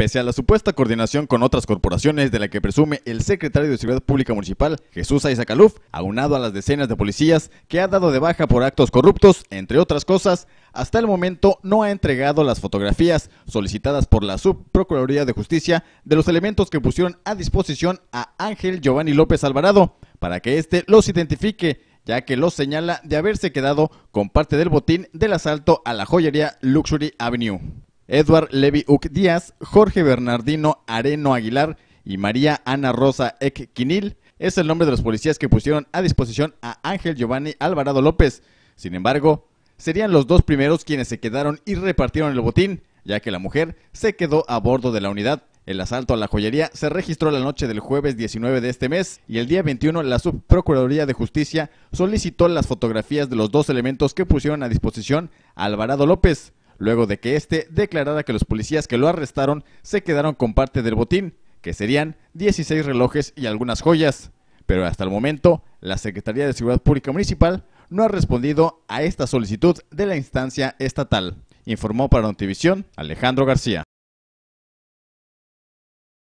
Pese a la supuesta coordinación con otras corporaciones de la que presume el secretario de Seguridad Pública Municipal, Jesús Aizacaluf, aunado a las decenas de policías que ha dado de baja por actos corruptos, entre otras cosas, hasta el momento no ha entregado las fotografías solicitadas por la Subprocuraduría de Justicia de los elementos que pusieron a disposición a Ángel Giovanni López Alvarado para que éste los identifique ya que los señala de haberse quedado con parte del botín del asalto a la joyería Luxury Avenue. Edward Levi Uc Díaz, Jorge Bernardino Areno Aguilar y María Ana Rosa Ek Quinil es el nombre de los policías que pusieron a disposición a Ángel Giovanni Alvarado López. Sin embargo, serían los dos primeros quienes se quedaron y repartieron el botín, ya que la mujer se quedó a bordo de la unidad. El asalto a la joyería se registró la noche del jueves 19 de este mes y el día 21 la Subprocuraduría de Justicia solicitó las fotografías de los dos elementos que pusieron a disposición a Alvarado López luego de que éste declarara que los policías que lo arrestaron se quedaron con parte del botín, que serían 16 relojes y algunas joyas. Pero hasta el momento, la Secretaría de Seguridad Pública Municipal no ha respondido a esta solicitud de la instancia estatal, informó para Notivisión Alejandro García.